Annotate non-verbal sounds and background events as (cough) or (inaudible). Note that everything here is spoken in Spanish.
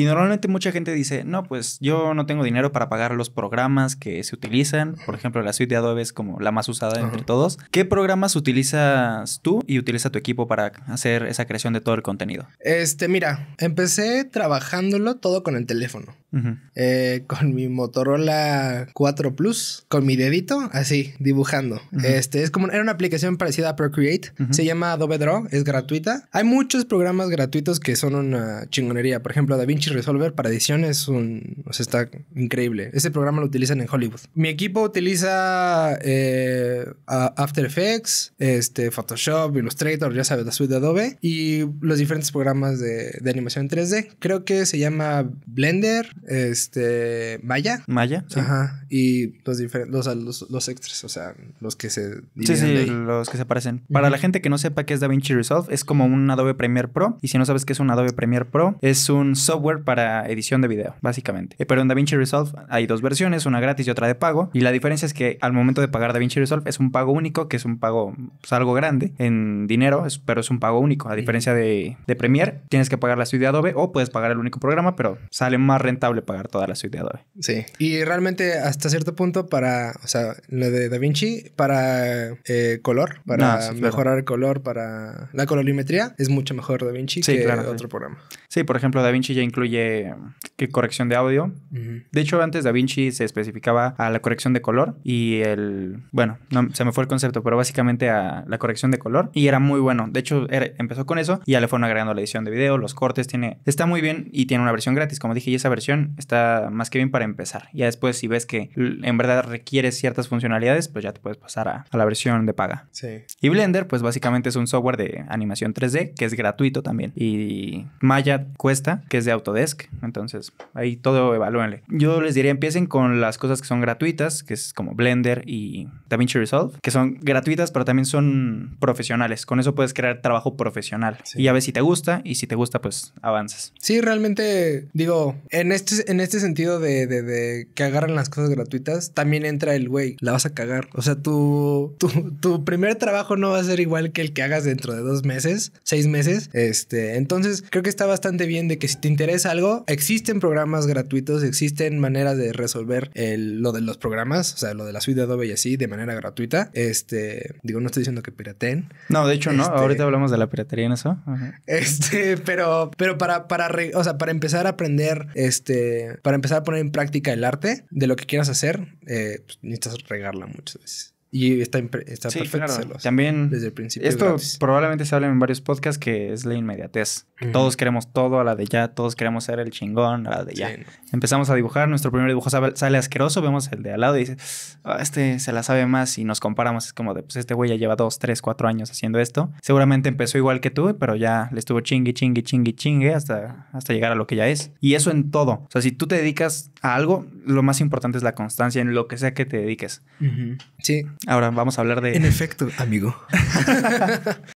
Y normalmente mucha gente dice, no, pues yo no tengo dinero para pagar los programas que se utilizan. Por ejemplo, la suite de Adobe es como la más usada entre todos. ¿Qué programas utilizas tú y utiliza tu equipo para hacer esa creación de todo el contenido? Este, mira, empecé trabajándolo todo con el teléfono. Eh, con mi Motorola 4 Plus, con mi dedito, así, dibujando. Este es como era una aplicación parecida a Procreate. Se llama Adobe Draw, es gratuita. Hay muchos programas gratuitos que son una chingonería. Por ejemplo, DaVinci Resolver para edición es un. O sea, está increíble. Ese programa lo utilizan en Hollywood. Mi equipo utiliza eh, After Effects, este, Photoshop, Illustrator, ya sabes, la suite de Adobe y los diferentes programas de, de animación 3D. Creo que se llama Blender este, Maya. Maya, Ajá. Y los diferentes, los, los, extras, o sea, los que se... Sí, sí, los que se parecen. Para la gente que no sepa qué es DaVinci Resolve, es como un Adobe Premiere Pro. Y si no sabes qué es un Adobe Premiere Pro, es un software para edición de video, básicamente. Eh, pero en DaVinci Resolve hay dos versiones, una gratis y otra de pago. Y la diferencia es que al momento de pagar DaVinci Resolve es un pago único, que es un pago pues, algo grande en dinero, pero es un pago único. A diferencia de, de Premiere, tienes que pagar la suite de Adobe o puedes pagar el único programa, pero sale más rentable pagar toda la suite de Adobe. Sí. Y realmente hasta cierto punto para, o sea, lo de Da Vinci, para eh, color, para ah, mejorar el color, para la colorimetría, es mucho mejor Da Vinci que otro programa. Sí, por ejemplo, Da ya incluye corrección de audio. De hecho, antes Da Vinci se especificaba a la corrección de color y el, bueno, no, se me fue el concepto, pero básicamente a la corrección de color y era muy bueno. De hecho, empezó con eso y ya le fueron agregando la edición de video, los cortes, tiene, está muy bien y tiene una versión gratis, como dije, y esa versión está más que bien para empezar. Ya después, si ves que en verdad requiere ciertas funcionalidades, pues ya te puedes pasar a, la versión de paga. Sí. Y Blender, pues básicamente es un software de animación 3D que es gratuito también. Y Maya cuesta, que es de Autodesk. Entonces, ahí todo evalúenle. Yo les diría, empiecen con las cosas que son gratuitas, que es como Blender y DaVinci Resolve, que son gratuitas, pero también son profesionales. Con eso puedes crear trabajo profesional. Y ya ves si te gusta, y si te gusta, pues avanzas. Sí, realmente, digo, en este este, en este sentido de, de, de, que agarran las cosas gratuitas, también entra el güey, la vas a cagar. O sea, tu, tu, primer trabajo no va a ser igual que el que hagas dentro de dos meses, seis meses. Este, entonces, creo que está bastante bien de que si te interesa algo, existen programas gratuitos, existen maneras de resolver lo de los programas, o sea, lo de la suite de Adobe y así, de manera gratuita. Este, digo, no estoy diciendo que piraten No, de hecho, no. Este ahorita hablamos de la piratería en eso. Este, pero, pero para, para, o sea, para empezar a aprender, este, eh, para empezar a poner en práctica el arte de lo que quieras hacer, eh, pues, necesitas regarla muchas veces. Y está, está perfecto También desde el principio. Esto probablemente se habla en varios podcasts que es la inmediatez. Todos queremos todo a la de ya, todos queremos ser el chingón a la de ya. Empezamos a dibujar, nuestro primer dibujo sale asqueroso, vemos el de al lado y dice, ah, este se la sabe más y nos comparamos. Es como de, pues este güey ya lleva dos, tres, cuatro años haciendo esto. Seguramente empezó igual que tú, pero ya le estuvo chingue, chingue, chingue, chingue hasta, hasta llegar a lo que ya es. Y eso en todo. O sea, si tú te dedicas a algo, lo más importante es la constancia en lo que sea que te dediques. Sí. Ahora vamos a hablar de. En efecto, amigo. (laughs)